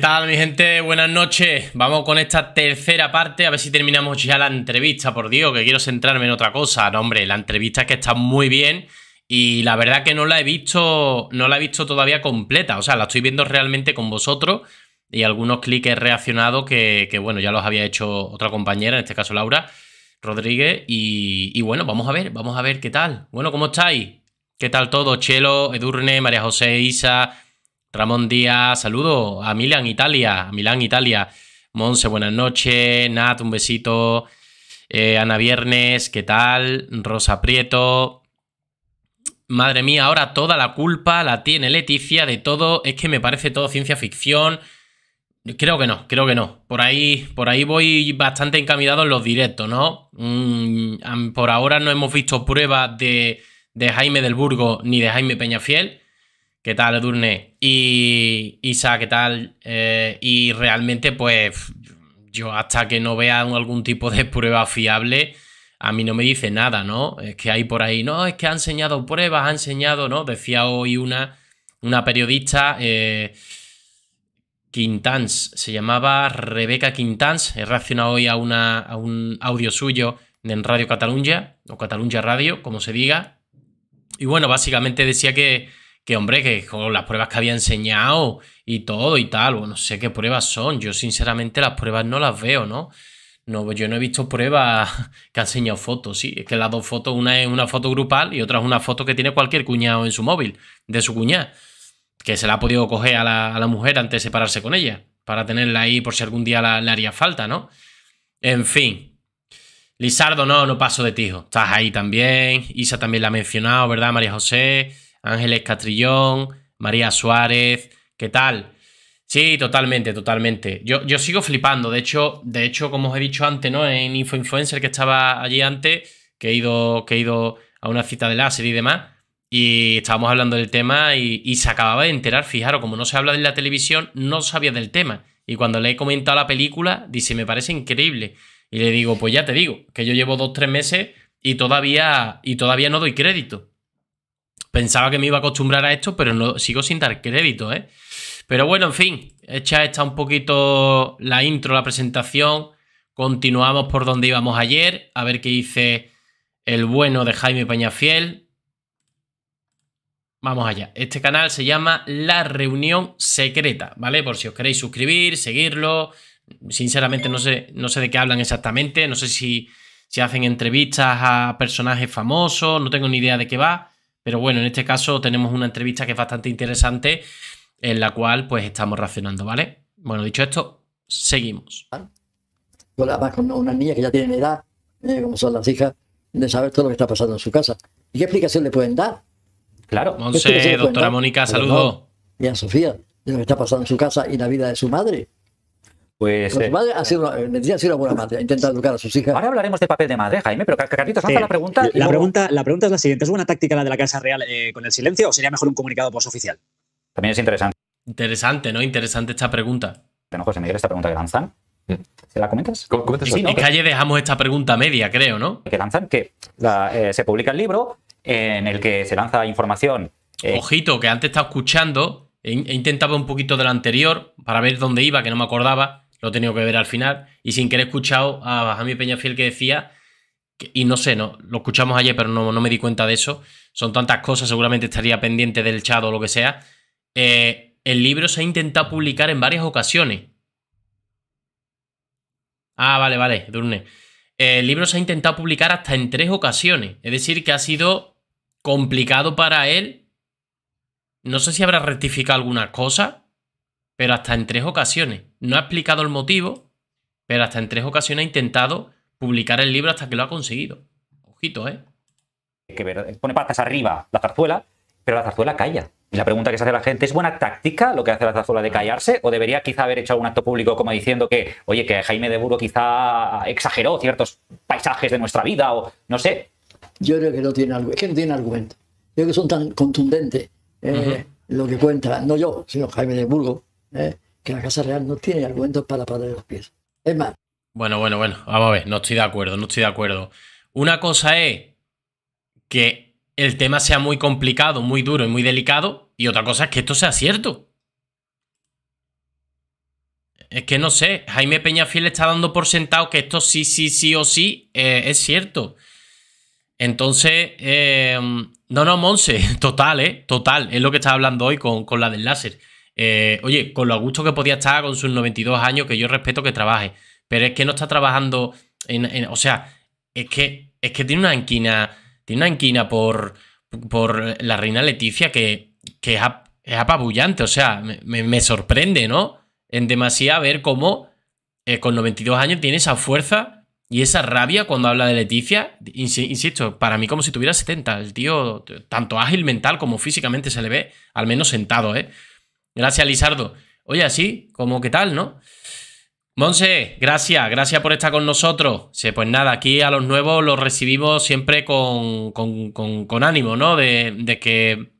¿Qué tal mi gente? Buenas noches. Vamos con esta tercera parte, a ver si terminamos ya la entrevista, por Dios, que quiero centrarme en otra cosa. No, hombre, la entrevista es que está muy bien y la verdad que no la he visto, no la he visto todavía completa, o sea, la estoy viendo realmente con vosotros y algunos clics reaccionados que, que bueno, ya los había hecho otra compañera, en este caso Laura Rodríguez, y, y bueno, vamos a ver, vamos a ver qué tal. Bueno, ¿cómo estáis? ¿Qué tal todo? Chelo, Edurne, María José, Isa... Ramón Díaz, saludo. A Milán, Italia. A Milán, Italia. Monse, buenas noches. Nat, un besito. Eh, Ana Viernes, ¿qué tal? Rosa Prieto. Madre mía, ahora toda la culpa la tiene Leticia de todo. Es que me parece todo ciencia ficción. Creo que no, creo que no. Por ahí, por ahí voy bastante encaminado en los directos, ¿no? Mm, por ahora no hemos visto pruebas de, de Jaime del Burgo ni de Jaime Peñafiel. ¿Qué tal, Edurne? Y Isa, ¿qué tal? Eh, y realmente, pues yo hasta que no vea algún tipo de prueba fiable, a mí no me dice nada, ¿no? Es que hay por ahí, no, es que ha enseñado pruebas, ha enseñado, ¿no? Decía hoy una, una periodista, eh, Quintans, se llamaba Rebeca Quintans, he reaccionado hoy a, a un audio suyo en Radio Catalunya, o Catalunya Radio, como se diga. Y bueno, básicamente decía que que hombre, que con las pruebas que había enseñado y todo y tal, Bueno, no sé qué pruebas son, yo sinceramente las pruebas no las veo, ¿no? No, yo no he visto pruebas que han enseñado fotos, sí, es que las dos fotos, una es una foto grupal y otra es una foto que tiene cualquier cuñado en su móvil, de su cuñada, que se la ha podido coger a la, mujer antes de separarse con ella, para tenerla ahí por si algún día la, le haría falta, ¿no? En fin, Lizardo, no, no paso de tijo. Estás ahí también. Isa también la ha mencionado, ¿verdad, María José? Ángeles Catrillón, María Suárez, ¿qué tal? Sí, totalmente, totalmente. Yo, yo sigo flipando. De hecho, de hecho, como os he dicho antes, ¿no? En Info Influencer que estaba allí antes, que he ido, que he ido a una cita de láser y demás, y estábamos hablando del tema y, se acababa de enterar, fijaros, como no se habla de la televisión, no sabía del tema. Y cuando le he comentado la película, dice, me parece increíble. Y le digo, pues ya te digo, que yo llevo dos, tres meses y todavía, y todavía no doy crédito. Pensaba que me iba a acostumbrar a esto, pero sigo sin dar crédito, ¿eh? Pero bueno, en fin, hecha esta un poquito la intro, la presentación, continuamos por donde íbamos ayer, a ver qué hice el bueno de Jaime Peñafiel. Vamos allá. Este canal se llama La Reunión Secreta, ¿vale? Por si os queréis suscribir, seguirlo. Sinceramente no sé, no sé de qué hablan exactamente, no sé si, si hacen entrevistas a personajes famosos, no tengo ni idea de qué va. Pero bueno, en este caso tenemos una entrevista que es bastante interesante en la cual pues estamos racionando, ¿vale? Bueno, dicho esto, seguimos. con una niña que ya tiene edad, eh, como son las hijas, de saber todo lo que está pasando en su casa. ¿Y qué explicación le pueden dar? Claro, Monse, doctora Mónica, saludos. Y a Sofía, de lo que está pasando en su casa y la vida de su madre. Pues, eh, madre ha sido eh, una, buena madre, intenta educar a sus hijas. Ahora hablaremos de papel de madre, Jaime, pero Carlitos, lanza la pregunta. La, pregunta. es la siguiente: ¿es una táctica la de la Casa Real eh, con el silencio o sería mejor un comunicado post-oficial? También es interesante. Interesante, ¿no? Interesante esta pregunta. Tengo, José Miguel, esta pregunta que lanzan. Mm. ¿Se la comentas? sí, en calle dejamos esta pregunta media, creo, ¿no? Que lanzan que eh, se publica el libro en el que se lanza información. Ojito, que antes estaba escuchando, he, intentaba un poquito de anterior para ver dónde iba, que no me acordaba lo he tenido que ver al final y sin querer he escuchado a Peña Peñafiel que decía, y no sé, no, lo escuchamos ayer pero no, me di cuenta de eso, son tantas cosas, seguramente estaría pendiente del chat o lo que sea, eh, el libro se ha intentado publicar en varias ocasiones. Ah, vale, vale, Durne. Eh, el libro se ha intentado publicar hasta en tres ocasiones, es decir, que ha sido complicado para él. No sé si habrá rectificado alguna cosa, pero hasta en tres ocasiones. No ha explicado el motivo, pero hasta en tres ocasiones ha intentado publicar el libro hasta que lo ha conseguido. Ojito, ¿eh? Que eh, pone patas arriba la zarzuela, pero la zarzuela calla. Y la pregunta que se hace la gente, ¿es buena táctica lo que hace la zarzuela de callarse? ¿O debería quizá haber hecho algún acto público como diciendo que, oye, que Jaime de Burgo quizá exageró ciertos paisajes de nuestra vida o no sé? Yo creo que no tiene, tiene argumento. Yo creo que son tan contundentes eh, lo que cuenta, no yo, sino Jaime de Burgo, ¿eh? que la Casa Real no tiene argumentos para parar los pies. Es más. Bueno, bueno, bueno, vamos a ver, no estoy de acuerdo, no estoy de acuerdo. Una cosa es que el tema sea muy complicado, muy duro y muy delicado, y otra cosa es que esto sea cierto. Es que no sé, Jaime Peñafiel está dando por sentado que esto sí, sí, sí o sí eh, es cierto. Entonces, eh, no, no, Monse, total, ¿eh? Total, es lo que estaba hablando hoy con, con la del láser. Eh, oye, con lo a gusto que podía estar con sus 92 años, que yo respeto que trabaje, pero es que no está trabajando en, o sea, es que, es que tiene una enquina tiene una enquina por, por la reina Leticia que, que es, apabullante, o sea, me, sorprende, ¿no? En demasía ver cómo eh, con 92 años tiene esa fuerza y esa rabia cuando habla de Leticia, insisto, para mí como si tuviera 70, el tío tanto ágil mental como físicamente se le ve, al menos sentado, ¿eh? Gracias, Lizardo. Oye, sí, como que tal, ¿no? Monse, gracias, gracias por estar con nosotros. Sí, pues nada, aquí a los nuevos los recibimos siempre con, con, con, ánimo, ¿no? De, de, que,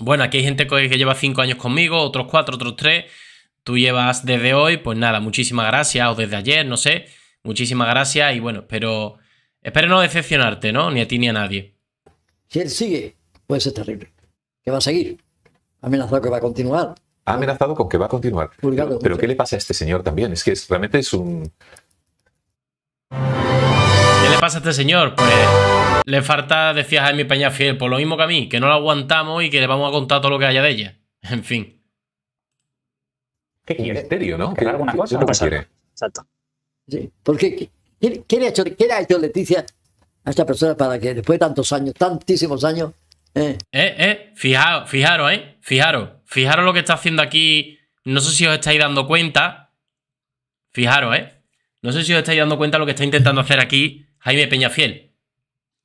bueno, aquí hay gente que lleva cinco años conmigo, otros cuatro, otros tres. Tú llevas desde hoy, pues nada, muchísimas gracias, o desde ayer, no sé. Muchísimas gracias y bueno, pero espero no decepcionarte, ¿no? Ni a ti ni a nadie. Si él sigue, puede ser terrible. Que va a seguir. Ha amenazado que va a continuar. Ha amenazado con que va a continuar. Pero, ¿qué le pasa a este señor también? Es que realmente es un... ¿Qué le pasa a este señor? Pues le falta, decía mi Peña Fiel, por pues lo mismo que a mí, que no la aguantamos y que le vamos a contar todo lo que haya de ella. En fin. Qué misterio, ¿no? Que alguna cosa. quiere. Exacto. Sí, porque ¿qué, le ha hecho, Leticia a esta persona para que después de tantos años, tantísimos años, eh, eh, eh fijaros, fijaros, eh, fijaros, fijaros lo que está haciendo aquí. No sé si os estáis dando cuenta. Fijaros, eh. No sé si os estáis dando cuenta lo que está intentando hacer aquí Jaime Peñafiel.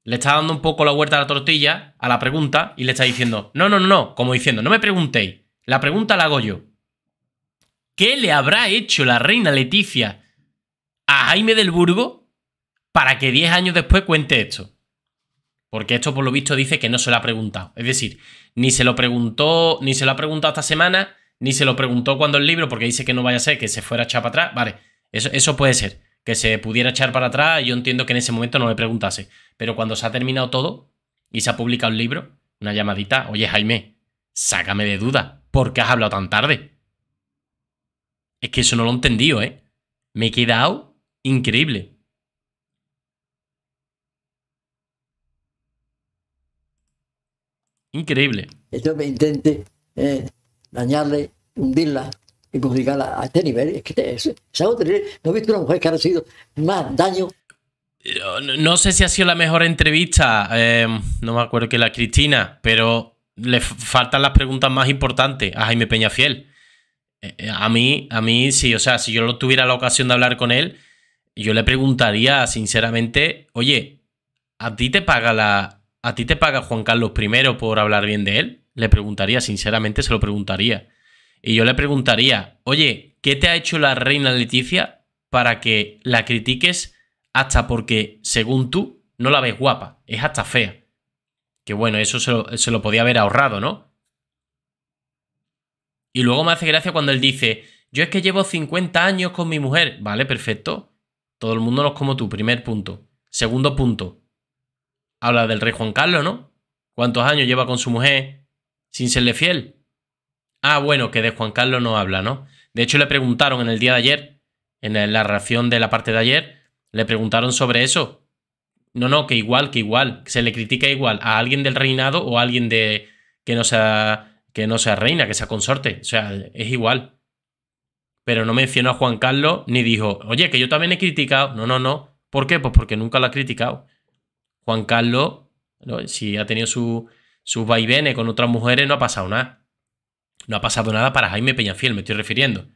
Le está dando un poco la vuelta a la tortilla, a la pregunta, y le está diciendo, no, no, no, no, como diciendo, no me preguntéis, la pregunta la hago yo. ¿Qué le habrá hecho la reina Leticia a Jaime del Burgo para que 10 años después cuente esto? Porque esto, por lo visto, dice que no se lo ha preguntado. Es decir, ni se lo preguntó, ni se la ha preguntado esta semana, ni se lo preguntó cuando el libro, porque dice que no vaya a ser que se fuera a echar para atrás. Vale, eso, eso puede ser, que se pudiera echar para atrás. Yo entiendo que en ese momento no le preguntase. Pero cuando se ha terminado todo y se ha publicado el libro, una llamadita, oye Jaime, sácame de duda, ¿por qué has hablado tan tarde? Es que eso no lo he entendido, ¿eh? Me he quedado increíble. Increíble. Esto me intente eh, dañarle, hundirla y complicarla a este nivel. Es que es, No he visto una mujer que ha recibido más daño. Eh, no, sé si ha sido la mejor entrevista, eh, no me acuerdo que la Cristina, pero le faltan las preguntas más importantes a Jaime Peñafiel. Fiel. a mí, a mí sí, o sea, si yo tuviera la ocasión de hablar con él, yo le preguntaría sinceramente, oye, ¿a ti te paga la, ¿A ti te paga Juan Carlos I por hablar bien de él? Le preguntaría, sinceramente se lo preguntaría. Y yo le preguntaría, oye, ¿qué te ha hecho la reina Leticia para que la critiques hasta porque, según tú, no la ves guapa? Es hasta fea. Que bueno, eso se lo, podía haber ahorrado, ¿no? Y luego me hace gracia cuando él dice, yo es que llevo 50 años con mi mujer. Vale, perfecto. Todo el mundo no es como tú, primer punto. Segundo punto, Habla del rey Juan Carlos, ¿no? ¿Cuántos años lleva con su mujer sin serle fiel? Ah, bueno, que de Juan Carlos no habla, ¿no? De hecho, le preguntaron en el día de ayer, en la reacción de la parte de ayer, le preguntaron sobre eso. No, no, que igual, que igual, que se le critica igual a alguien del reinado o a alguien de que no sea que no sea reina, que sea consorte, o sea, es igual. Pero no mencionó a Juan Carlos ni dijo, "Oye, que yo también he criticado." No, no, no. ¿Por qué? Pues porque nunca lo ha criticado. Juan Carlos, si ha tenido sus vaivenes con otras mujeres, no ha pasado nada. No ha pasado nada para Jaime Peñafiel, me estoy refiriendo.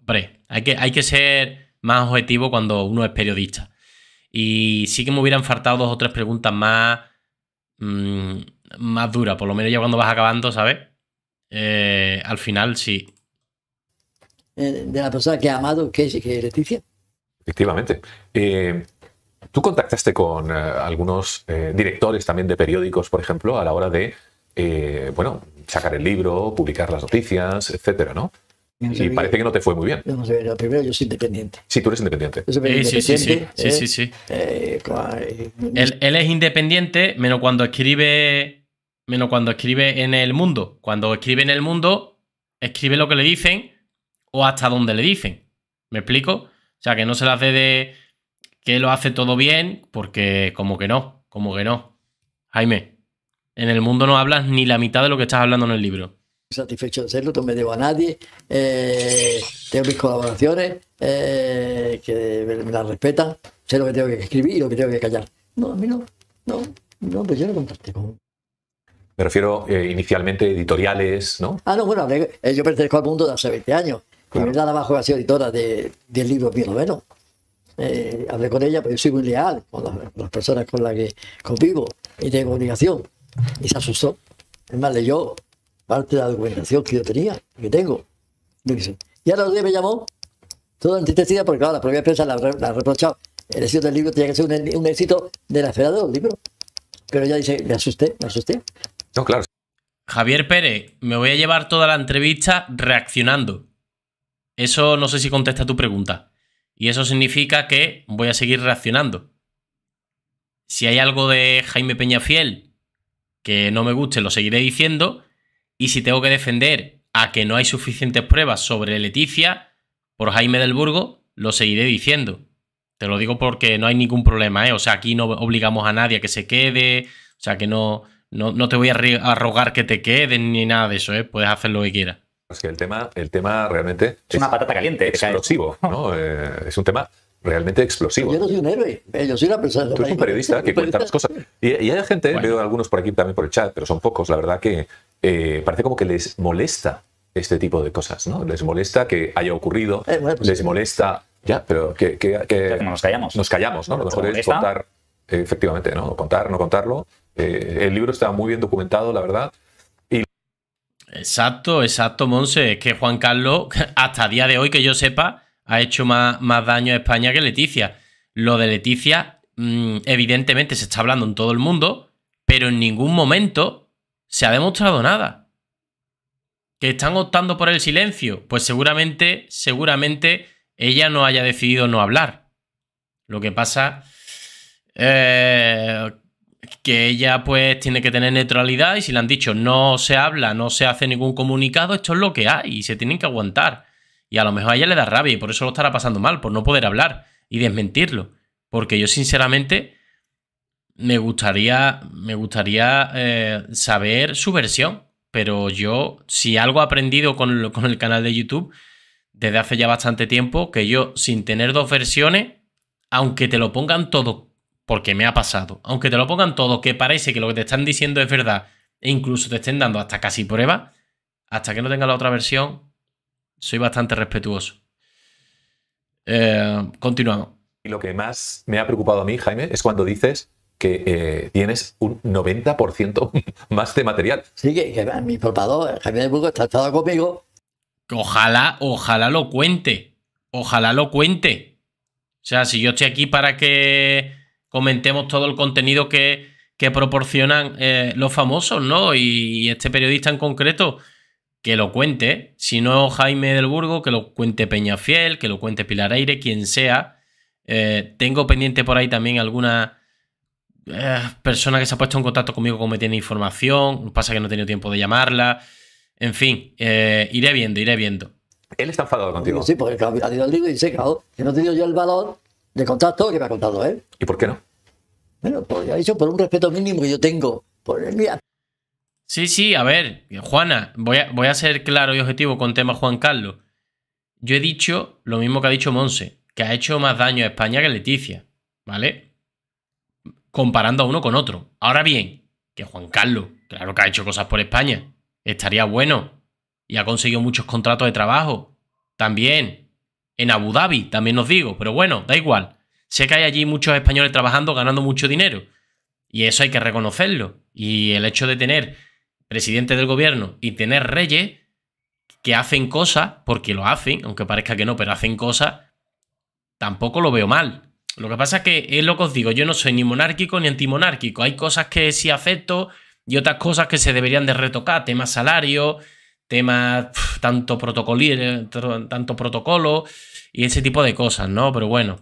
Hombre, hay que, hay que ser más objetivo cuando uno es periodista. Y sí que me hubieran faltado dos o tres preguntas más, mm, más duras, por lo menos ya cuando vas acabando, ¿sabes? Eh, al final sí. Eh, de la persona que ha amado, que es Leticia. Efectivamente. Eh, Tú contactaste con eh, algunos eh, directores también de periódicos, por ejemplo, a la hora de eh, bueno, sacar el libro, publicar las noticias, etcétera, ¿no? y parece que, no te fue muy bien. Yo no primero yo soy independiente. Sí, tú eres independiente. sí, sí, sí, sí, Él, es independiente, menos cuando escribe, menos cuando escribe en el mundo. Cuando escribe en el mundo, escribe lo que le dicen o hasta donde le dicen. ¿Me explico? O sea, que no se las hace de que lo hace todo bien, porque como que no, como que no. Jaime, en el mundo no hablas ni la mitad de lo que estás hablando en el libro. Satisfecho de serlo, no me debo a nadie. Eh, tengo mis colaboraciones, eh, que me, las respetan. Sé lo que tengo que escribir y lo que tengo que callar. No, a mí no. No, no, pues yo no contaste con, me refiero inicialmente eh, inicialmente editoriales, ¿no? Ah, no, bueno, yo pertenezco al mundo de hace 20 años. Claro. Y me sido editora de 10 libros o menos. Eh, hablé con ella, pero yo soy muy leal con las, personas con las que convivo y tengo comunicación. Y se asustó. Es más, leyó parte de la documentación que yo tenía, que tengo. Y ahora días me llamó, toda antitesida, porque claro, la propia empresa la, ha reprochado. El éxito del libro tenía que ser un, éxito de la esfera del libro Pero ella dice, me asusté, me asusté. No, claro. Javier Pérez, me voy a llevar toda la entrevista reaccionando. Eso no sé si contesta tu pregunta. Y eso significa que voy a seguir reaccionando. Si hay algo de Jaime Peñafiel que no me guste, lo seguiré diciendo. Y si tengo que defender a que no hay suficientes pruebas sobre Leticia por Jaime del Burgo, lo seguiré diciendo. Te lo digo porque no hay ningún problema, ¿eh? O sea, aquí no obligamos a nadie a que se quede. O sea, que no, no, te voy a, rogar que te quedes ni nada de eso, ¿eh? Puedes hacer lo que quieras. Es que el tema, el tema realmente es, una patata caliente. Explosivo, ¿no? Eh, es un tema realmente explosivo. Yo no soy un héroe, eh, yo soy una persona. Tú eres un periodista que cuenta las cosas. Y, hay gente, veo algunos por aquí también por el chat, pero son pocos, la verdad que eh, parece como que les molesta este tipo de cosas, ¿no? Les molesta que haya ocurrido, pues les molesta, ya, pero que, que, que nos callamos. Nos callamos, ¿no? Lo mejor es contar, efectivamente, ¿no? Contar, no contarlo. el libro está muy bien documentado, la verdad. Exacto, exacto, Monse. Es que Juan Carlos, hasta día de hoy que yo sepa, ha hecho más, más daño a España que Leticia. Lo de Leticia, mm, evidentemente, se está hablando en todo el mundo, pero en ningún momento se ha demostrado nada. ¿Que están optando por el silencio? Pues seguramente, seguramente ella no haya decidido no hablar. Lo que pasa... Eh, que ella pues tiene que tener neutralidad y si le han dicho no se habla, no se hace ningún comunicado, esto es lo que hay y se tienen que aguantar. Y a lo mejor a ella le da rabia y por eso lo estará pasando mal, por no poder hablar y desmentirlo. Porque yo sinceramente me gustaría, me gustaría eh, saber su versión, pero yo si algo he aprendido con el, con el canal de YouTube desde hace ya bastante tiempo, que yo sin tener dos versiones, aunque te lo pongan todo porque me ha pasado. Aunque te lo pongan todo, que parece que lo que te están diciendo es verdad, e incluso te estén dando hasta casi prueba, hasta que no tenga la otra versión, soy bastante respetuoso. Eh, continuamos. Y lo que más me ha preocupado a mí, Jaime, es cuando dices que eh, tienes un 90% más de material. Sí, que, mi portador, Jaime de Burgo, está estado conmigo. Ojalá, ojalá lo cuente. Ojalá lo cuente. O sea, si yo estoy aquí para que comentemos todo el contenido que, que proporcionan eh, los famosos, ¿no? Y, este periodista en concreto, que lo cuente, si no Jaime del Burgo, que lo cuente Peña Fiel, que lo cuente Pilar Aire, quien sea. Eh, tengo pendiente por ahí también alguna eh, persona que se ha puesto en contacto conmigo como tiene información, pasa que no he tenido tiempo de llamarla. En fin, iré viendo, iré viendo. Él está enfadado contigo. Sí, porque ha tirado el libro y se que no he tenido yo el valor de contar todo lo que me ha contado él. ¿eh? ¿Y por qué no? Bueno, pues ha dicho por un respeto mínimo que yo tengo por el Sí, sí, a ver, Juana, voy a, voy a ser claro y objetivo con tema Juan Carlos. Yo he dicho lo mismo que ha dicho Monse, que ha hecho más daño a España que Leticia, ¿vale? Comparando a uno con otro. Ahora bien, que Juan Carlos, claro que ha hecho cosas por España, estaría bueno y ha conseguido muchos contratos de trabajo, también. En Abu Dhabi, también os digo, pero bueno, da igual. Sé que hay allí muchos españoles trabajando, ganando mucho dinero. Y eso hay que reconocerlo. Y el hecho de tener presidente del gobierno y tener reyes que hacen cosas, porque lo hacen, aunque parezca que no, pero hacen cosas, tampoco lo veo mal. Lo que pasa es que es lo que os digo, yo no soy ni monárquico ni antimonárquico. Hay cosas que sí acepto y otras cosas que se deberían de retocar, temas salario, temas, tanto, eh, tanto protocolo y ese tipo de cosas, ¿no? Pero bueno.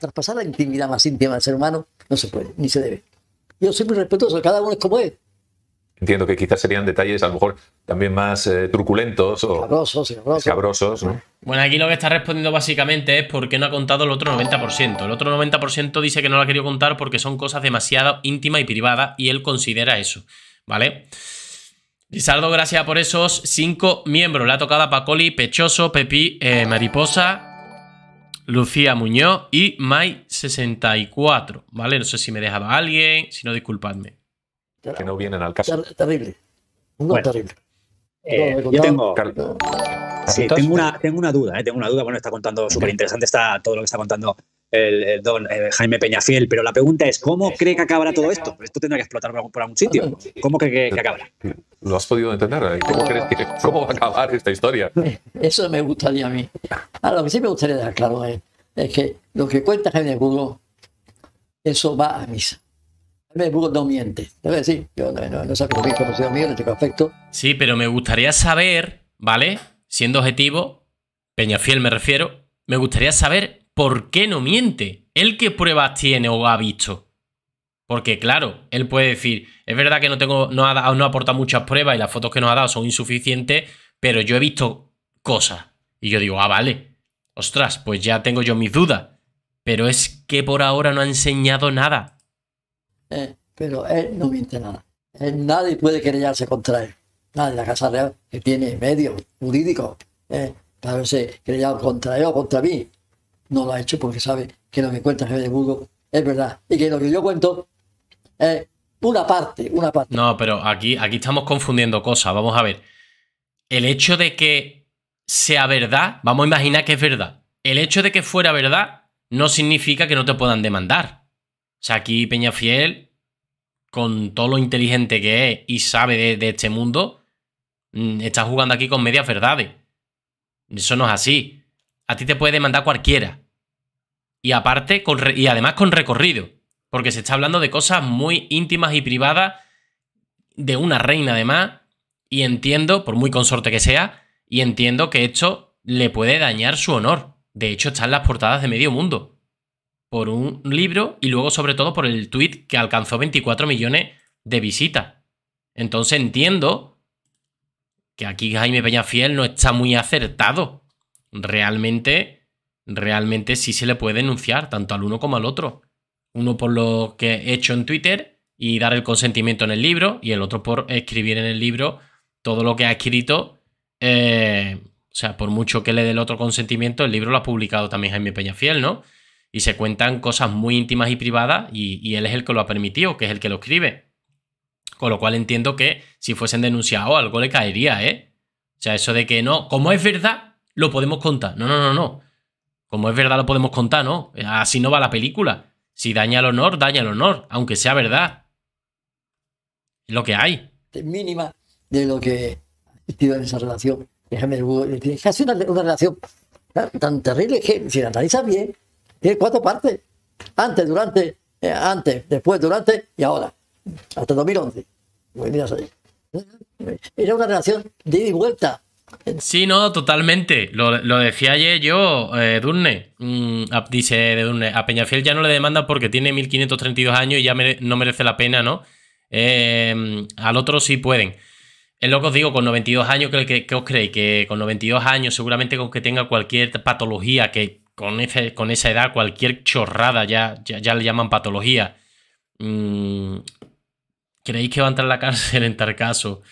Traspasar la intimidad más íntima del ser humano no se puede, ni se debe. Yo soy muy respetuoso, cada uno es como es. Entiendo que quizás serían detalles a lo mejor también más eh, truculentos o cabrosos, ¿no? Bueno, aquí lo que está respondiendo básicamente es por qué no ha contado el otro 90%. El otro 90% dice que no lo ha querido contar porque son cosas demasiado íntimas y privadas y él considera eso, ¿vale? vale Guisardo, gracias por esos cinco miembros. La a Pacoli, Pechoso, Pepi, eh, Mariposa, Lucía Muñoz y mai 64 ¿Vale? No sé si me dejaba alguien, si no, disculpadme. Que no vienen al caso. terrible. bueno. terrible. Eh, yo tengo. tengo una, duda, eh, tengo una duda. Bueno, está contando súper interesante, todo lo que está contando el don eh, Jaime Peñafiel, pero la pregunta es, ¿cómo cree que acabará todo esto? Pues esto tendrá que explotar por algún, sitio. ¿Cómo cree que, acabará? ¿Lo has podido entender? ¿eh? Ah. ¿Cómo, va a acabar esta historia? Eso me gustaría a mí. Ah, lo que sí me gustaría claro eh, es, que lo que cuenta Jaime Burgo, eso va a misa. Jaime Burgo no miente. decir, yo no, no, no qué es conocido mío, no tengo afecto. Sí, pero me gustaría saber, ¿vale? Siendo objetivo, Peñafiel me refiero, me gustaría saber ¿por qué no miente? ¿él qué pruebas tiene o ha visto? Porque claro, él puede decir, es verdad que no tengo, no ha, no aporta aportado muchas pruebas y las fotos que nos ha dado son insuficientes, pero yo he visto cosas. Y yo digo, ah, vale. Ostras, pues ya tengo yo mis dudas. Pero es que por ahora no ha enseñado nada. Eh, pero él no miente nada. nadie puede querellarse contra él. Nadie. La Casa Real que tiene medios jurídicos eh, para haberse querellado contra él o contra mí no lo ha hecho porque sabe que lo que cuenta Javier de Burgos es verdad y que lo que yo cuento es una parte, una parte. No, pero aquí, aquí estamos confundiendo cosas. Vamos a ver. El hecho de que sea verdad, vamos a imaginar que es verdad. El hecho de que fuera verdad no significa que no te puedan demandar. O sea, aquí Peña Fiel, con todo lo inteligente que es y sabe de, de este mundo, mm, está jugando aquí con medias verdades. Eso no es así. A ti te puede demandar cualquiera y aparte y además con recorrido, porque se está hablando de cosas muy íntimas y privadas de una reina además, y entiendo, por muy consorte que sea, y entiendo que esto le puede dañar su honor. De hecho, están las portadas de medio mundo por un libro y luego sobre todo por el tweet que alcanzó 24 millones de visitas. Entonces entiendo que aquí Jaime Peñafiel no está muy acertado. Realmente realmente sí se le puede denunciar tanto al uno como al otro. Uno por lo que he hecho en Twitter y dar el consentimiento en el libro y el otro por escribir en el libro todo lo que ha escrito. Eh, o sea, por mucho que le dé el otro consentimiento, el libro lo ha publicado también Jaime Peñafiel, ¿no? Y se cuentan cosas muy íntimas y privadas y, y él es el que lo ha permitido, que es el que lo escribe. Con lo cual entiendo que si fuesen denunciados algo le caería, ¿eh? O sea, eso de que no, como es verdad, lo podemos contar. No, no, no, no. Como es verdad lo podemos contar, ¿no? Así no va la película. Si daña el honor, daña el honor, aunque sea verdad. lo que hay. Mínima de lo que ha en esa relación. Déjame eh, es casi una, relación tan terrible que, si la analizas bien, tiene cuatro partes. Antes, durante, eh, antes, después, durante y ahora. Hasta 2011. Pues eh, era una relación de ida y vuelta. Sí, no, totalmente. Lo, decía ayer yo, eh, Durne. Mm, dice Durne, a Peñafiel ya no le demanda porque tiene 1532 años y ya no merece la pena, ¿no? Em, al otro sí pueden. Es lo que os digo, con 92 años, ¿qué, os creéis? Que con 92 años, seguramente con que tenga cualquier patología, que con, con esa edad, cualquier chorrada, ya, ya, le llaman patología. Mm, ¿Creéis que va a entrar a la cárcel en tal caso?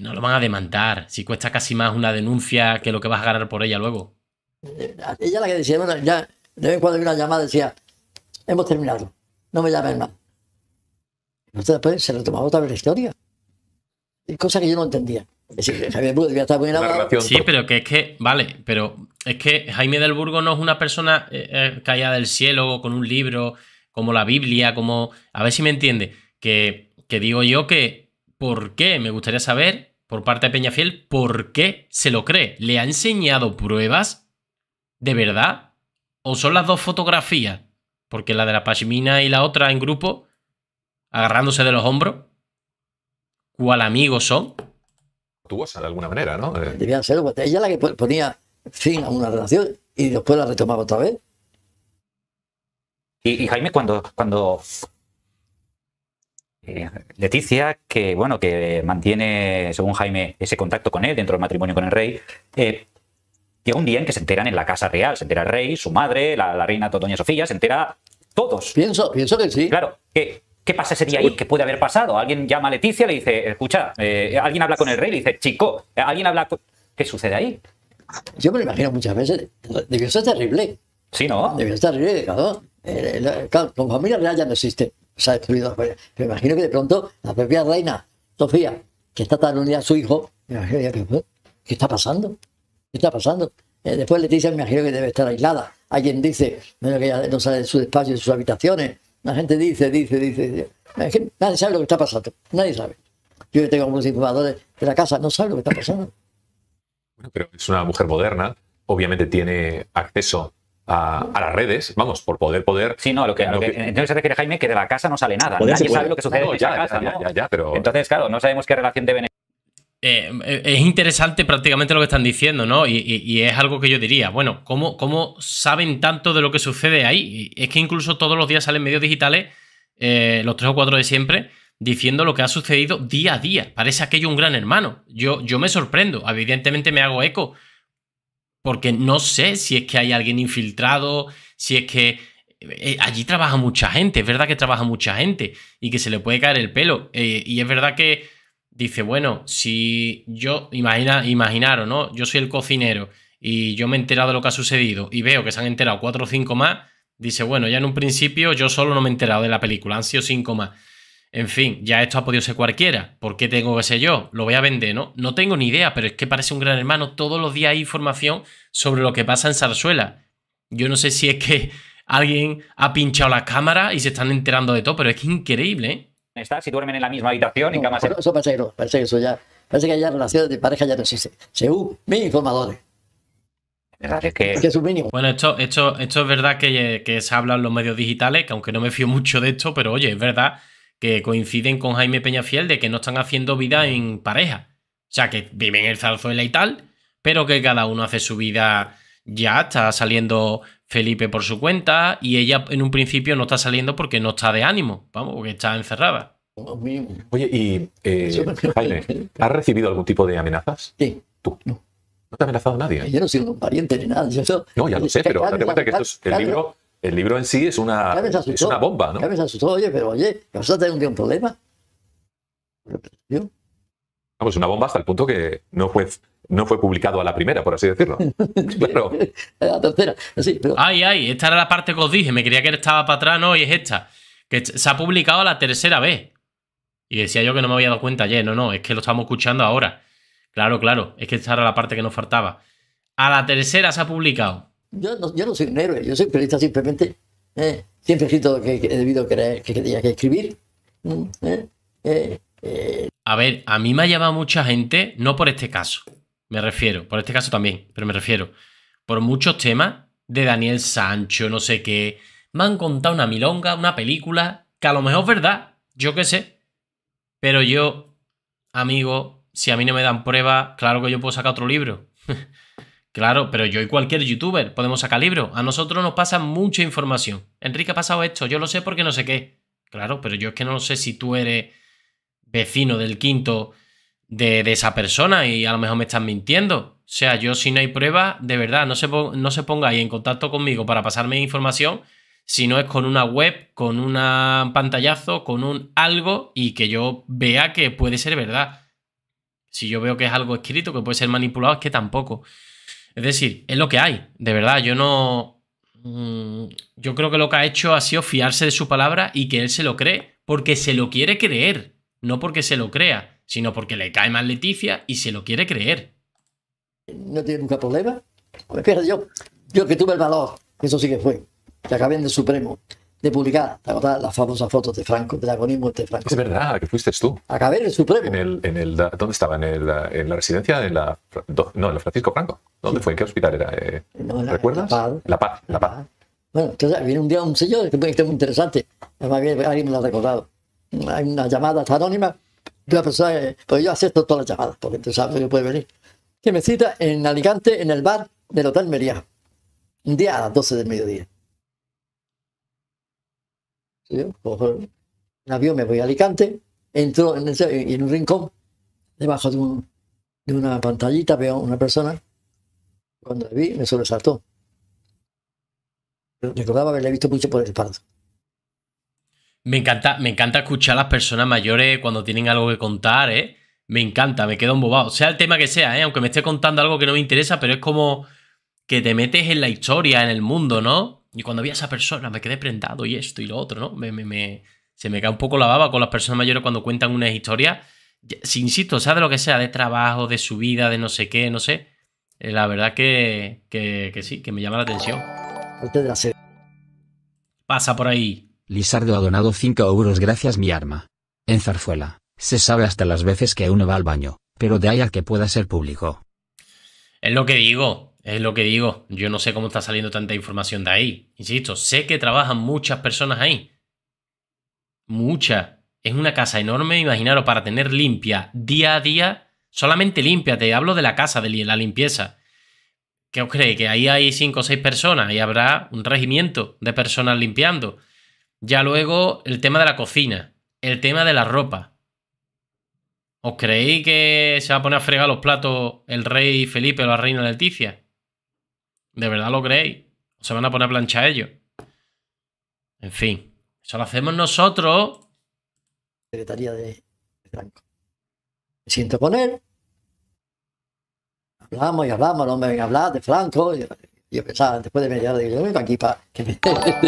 No lo van a demandar. Si cuesta casi más una denuncia que lo que vas a ganar por ella luego. Eh, ella la que decía, bueno, ya de vez en cuando una llamada decía, hemos terminado, no me llamen más. Entonces después se retomaba otra vez la historia. Cosa que yo no entendía. Sí, pero que es que, vale, pero es que Jaime del Burgo no es una persona callada eh, eh, caída del cielo con un libro como la Biblia, como. A ver si me entiende. Que, que digo yo que, ¿por qué? Me gustaría saber por parte de Peñafiel por qué se lo cree. ¿Le ha enseñado pruebas? ¿De verdad? ¿O son las dos fotografías? Porque la de la Pashmina y la otra en grupo, agarrándose de los hombros. ¿Cuál amigo son? sea, de alguna manera, ¿no? Eh. Debían ser, pues, ella la que ponía fin a una relación y después la retomaba otra vez. Y, Jaime, cuando, cuando eh, Leticia, que bueno, que mantiene, según Jaime, ese contacto con él dentro del matrimonio con el rey. Eh, llega un día en que se enteran en la casa real, se entera el rey, su madre, la, reina Doña Sofía, se entera todos. Pienso, pienso que sí. Claro, ¿Qué pasa ese día ahí? ¿Qué puede haber pasado? Alguien llama a Leticia, le dice, escucha, eh, alguien habla con el rey, le dice, chico, eh, alguien habla con... ¿Qué sucede ahí? Yo me lo imagino muchas veces, debió ser terrible. Sí, ¿no? Debió ser terrible, claro. claro con familia real ya no existe se ha destruido. Me imagino que de pronto la propia reina Sofía, que está tan unida a su hijo, me imagino pues, ¿qué está pasando? ¿Qué está pasando? Eh, después Leticia me imagino que debe estar aislada. Alguien dice, que no sale de su despacho, de sus habitaciones. La gente dice, dice, dice. nadie sabe lo que está pasando. Nadie sabe. Yo tengo algunos informadores de la casa, no sabe lo que está pasando. Bueno, pero es una mujer moderna. Obviamente tiene acceso a, las redes, vamos, por poder, poder. Sí, no, lo que, entonces se refiere Jaime que de la casa no sale nada. Nadie sabe lo que sucede en casa. ¿no? Entonces, claro, no sabemos qué relación deben. Eh, eh, es interesante prácticamente lo que están diciendo, ¿no? Y, es algo que yo diría, bueno, ¿cómo, ¿cómo saben tanto de lo que sucede ahí? es que incluso todos los días salen medios digitales, eh, los tres o cuatro de siempre, diciendo lo que ha sucedido día a día. Parece aquello un gran hermano. Yo, yo me sorprendo, evidentemente me hago eco, porque no sé si es que hay alguien infiltrado, si es que eh, allí trabaja mucha gente, es verdad que trabaja mucha gente y que se le puede caer el pelo. Eh, y es verdad que dice, bueno, si yo, imagina, imaginaros, ¿no? Yo soy el cocinero y yo me he enterado de lo que ha sucedido y veo que se han enterado cuatro o cinco más, dice, bueno, ya en un principio yo solo no me he enterado de la película, han sido cinco más. En fin, ya esto ha podido ser cualquiera. ¿Por qué tengo que ser yo? Lo voy a vender, ¿no? No tengo ni idea, pero es que parece un gran hermano. Todos los días hay información sobre lo que pasa en Zarzuela. Yo no sé si es que alguien ha pinchado la cámara y se están enterando de todo, pero es que es increíble, ¿eh? si duermen en la misma habitación, en camas... Eso parece que parece que eso ya... Parece que ya relaciones de pareja ya no existe. Según mis informadores. Es que... es un mínimo. Bueno, esto, esto, esto es verdad que, que se habla en los medios digitales, que aunque no me fío mucho de esto, pero oye, es verdad que coinciden con Jaime Peñafiel de que no están haciendo vida en pareja. O sea, que viven el zarzuela y tal, pero que cada uno hace su vida ya. Está saliendo Felipe por su cuenta y ella en un principio no está saliendo porque no está de ánimo, vamos, porque está encerrada. Oye, y eh, Jaime, ¿has recibido algún tipo de amenazas? Sí. ¿Tú? No. te ha amenazado nadie. Yo no soy un pariente ni nada. no, ya lo sé, pero date cuenta que esto es el libro el libro en sí es una, es una bomba, ¿no? asustó, oye, pero oye, pasa? ¿Tengo un problema? Ah, pues una bomba hasta el punto que no fue, no fue publicado a la primera, por así decirlo. claro. a la tercera, Ay, ay, esta era la parte que os dije, me creía que estaba para atrás, no, y es esta. Que se ha publicado a la tercera vez. Y decía yo que no me había dado cuenta ayer, no, no, es que lo estamos escuchando ahora. Claro, claro, es que esta era la parte que nos faltaba. A la tercera se ha publicado. Yo no, yo no soy un héroe, yo soy periodista simplemente. Eh, siempre he escrito lo que he debido creer que tenía que escribir. Eh, eh, a ver, a mí me ha llamado mucha gente, no por este caso, me refiero, por este caso también, pero me refiero, por muchos temas de Daniel Sancho, no sé qué. Me han contado una milonga, una película, que a lo mejor es verdad, yo qué sé. Pero yo, amigo, si a mí no me dan prueba, claro que yo puedo sacar otro libro. Claro, pero yo y cualquier youtuber podemos sacar libros. A nosotros nos pasa mucha información. Enrique ha pasado esto, yo lo sé porque no sé qué. Claro, pero yo es que no sé si tú eres vecino del quinto de, esa persona y a lo mejor me estás mintiendo. O sea, yo si no hay prueba, de verdad, no se, no se ponga ahí en contacto conmigo para pasarme información si no es con una web, con un pantallazo, con un algo y que yo vea que puede ser verdad. Si yo veo que es algo escrito, que puede ser manipulado, es que tampoco. Es decir, es lo que hay, de verdad, yo no... Mm, yo creo que lo que ha hecho ha sido fiarse de su palabra y que él se lo cree, porque se lo quiere creer, no porque se lo crea, sino porque le cae mal Leticia y se lo quiere creer. No tiene nunca problema. yo, yo que tuve el valor, eso sí que fue, que acabé en el Supremo, de publicar, Las famosas fotos de Franco, de agonismo de Franco. Es verdad, que fuiste tú. Acabé en el Supremo. En ¿Dónde estaba? ¿En, en la residencia? En la, no, en la Francisco Franco. ¿Dónde fue? ¿En qué hospital era? Eh, ¿Recuerdas? La Paz. La Bueno, entonces viene un día un señor, que este es muy interesante, además alguien me lo ha recordado. Hay una llamada anónimas, de una persona, pues yo acepto todas las llamadas, porque tú sabes que puede venir, que me cita en Alicante, en el bar del Hotel Meriá, un día a las 12 del mediodía yo ¿eh? un avión, me voy a Alicante, entro en, un rincón, debajo de, una pantallita, veo una persona. Cuando la vi, me sobresaltó. Recordaba haberle visto mucho por el pardo. Me encanta, me encanta escuchar a las personas mayores cuando tienen algo que contar, ¿eh? Me encanta, me quedo embobado. Sea el tema que sea, ¿eh? aunque me esté contando algo que no me interesa, pero es como que te metes en la historia, en el mundo, ¿no? Y cuando vi a esa persona me quedé prendado y esto y lo otro, ¿no? se me cae un poco la baba con las personas mayores cuando cuentan una historia. Si insisto, sea de lo que sea, de trabajo, de su vida, de no sé qué, no sé. Eh, la verdad que, que, que, sí, que me llama la atención. Pasa por ahí. Lizardo ha donado 5 euros gracias mi arma. En Zarzuela, se sabe hasta las veces que uno va al baño, pero de ahí al que pueda ser público. Es lo que digo, es lo que digo, yo no sé cómo está saliendo tanta información de ahí. Insisto, sé que trabajan muchas personas ahí. Muchas. Es una casa enorme, imaginaros, para tener limpia día a día, solamente limpia, te hablo de la casa, de la limpieza. ¿Qué os creéis? Que ahí hay cinco o seis personas y habrá un regimiento de personas limpiando. Ya luego el tema de la cocina, el tema de la ropa. ¿Os creéis que se va a poner a fregar los platos el rey Felipe o la reina Leticia? ¿De verdad lo creéis? se van a poner a planchar ellos? En fin, eso lo hacemos nosotros. Secretaría de Franco. Me siento con él. Hablamos y hablamos, no me ven a hablar de Franco. Y yo pensaba, después de media hora, aquí para que me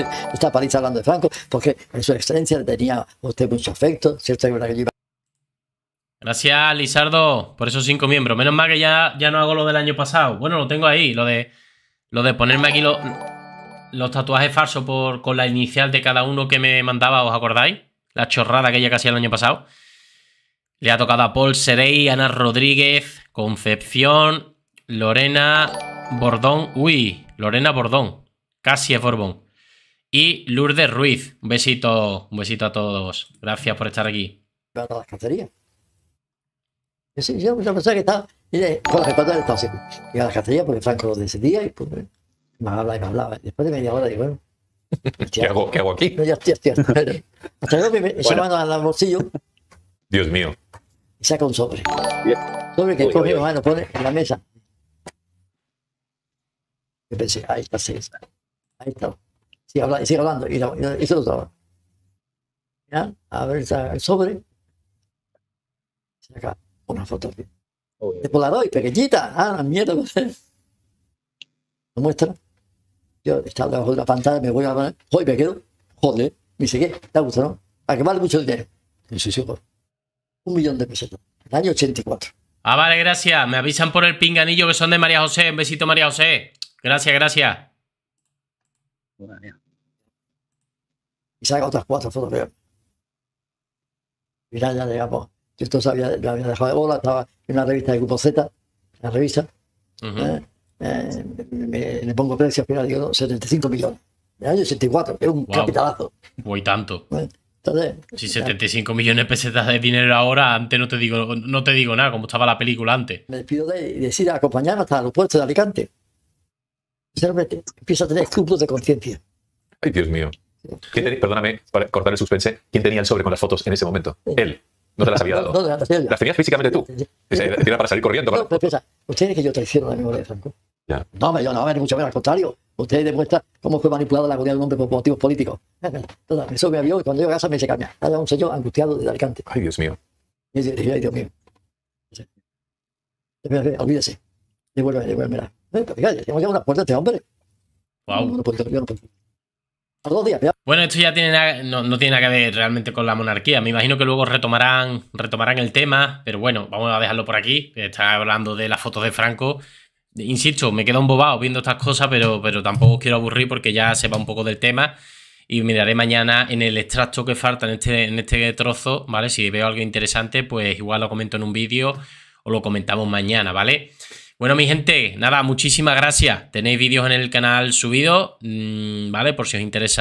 está paliza hablando de Franco, porque en su excelencia le tenía usted mucho afecto, ¿cierto? Gracias, Lizardo, por esos cinco miembros. Menos mal que ya, ya no hago lo del año pasado. Bueno, lo tengo ahí, lo de lo de ponerme aquí los, tatuajes falsos por, con la inicial de cada uno que me mandaba, ¿os acordáis? La chorrada que ya casi el año pasado. Le ha tocado a Paul Serey, Ana Rodríguez, Concepción, Lorena Bordón. Uy, Lorena Bordón. Casi es Borbón. Y Lourdes Ruiz. Un besito, un besito a todos. Gracias por estar aquí. que está. Y de, Jorge, ¿cuándo estado siempre? Y a la cacería porque Franco lo decidía y pues me hablaba y me hablaba. Después de media hora digo, bueno, ¿Qué hago, ¿Qué hago aquí? No, ya estoy, estoy. Hasta luego me bueno. al bolsillo. Dios mío. Y saca un sobre. Bien. Sobre que uy, coge mi mano, pone en la mesa. Y pensé, ahí está, sí, ahí está. Sigue hablando, sigue hablando. Y, eso y, y se lo ¿Ya? A ver, saca el sobre. Saca una fotografía. Obviamente. la doy, pequeñita. Ah, la mierda. Lo muestra. Yo estaba debajo de la pantalla, me voy a poner Hoy me quedo. Joder. Me dice, ¿qué? ¿Te gusta, no? A que vale mucho dinero. En sí, sí, Un millón de pesetas. El año 84. Ah, vale, gracias. Me avisan por el pinganillo que son de María José. Un besito, María José. Gracias, gracias. Y saca otras cuatro fotos, Mira, ya llegamos. Yo esto se había dejado de bola, estaba una revista de Grupo Z, la revista, le ¿eh? eh, pongo precio al final, digo, 75 millones. En el año 84, que es un capitalazo. Voy tanto. ¿Eh? entonces, si 75 millones de pesetas de dinero ahora, antes no te digo no te digo nada, como estaba la película antes. Me despido de, decir acompañar hasta los puestos de Alicante. Sinceramente, empiezo a tener escrúpulos de conciencia. Ay, Dios mío. perdóname, para cortar el suspense, ¿quién tenía el sobre con las fotos en ese momento? Él. No te las había dado. No, las, tenías físicamente tú. Era para salir corriendo. ¿verdad? Pero piensa, ustedes que yo traiciono la memoria de Franco. Ya. No, pero yo no, a ni mucho menos, al contrario. Ustedes demuestran cómo fue manipulada la comunidad de un hombre por motivos políticos. eso me avió y cuando yo a casa me se cambia. Era un señor angustiado de Alicante. Ay, Dios mío. ay, Dios mío. Olvídese. Devuélveme, vuelve Fíjate, a una puerta a este hombre. Wow. No, no, no, bueno, esto ya no, tiene nada que ver realmente con la monarquía. Me imagino que luego retomarán, el tema, pero bueno, vamos a dejarlo por aquí. Está hablando de las fotos de Franco. Insisto, me quedo embobado viendo estas cosas, pero, tampoco os quiero aburrir porque ya se va un poco del tema y miraré mañana en el extracto que falta este, en este trozo, ¿vale? Si veo algo interesante, pues igual lo comento en un vídeo o lo comentamos mañana, ¿vale? Bueno, mi gente, nada, muchísimas gracias. Tenéis vídeos en el canal subido, mm, ¿vale? Por si os interesa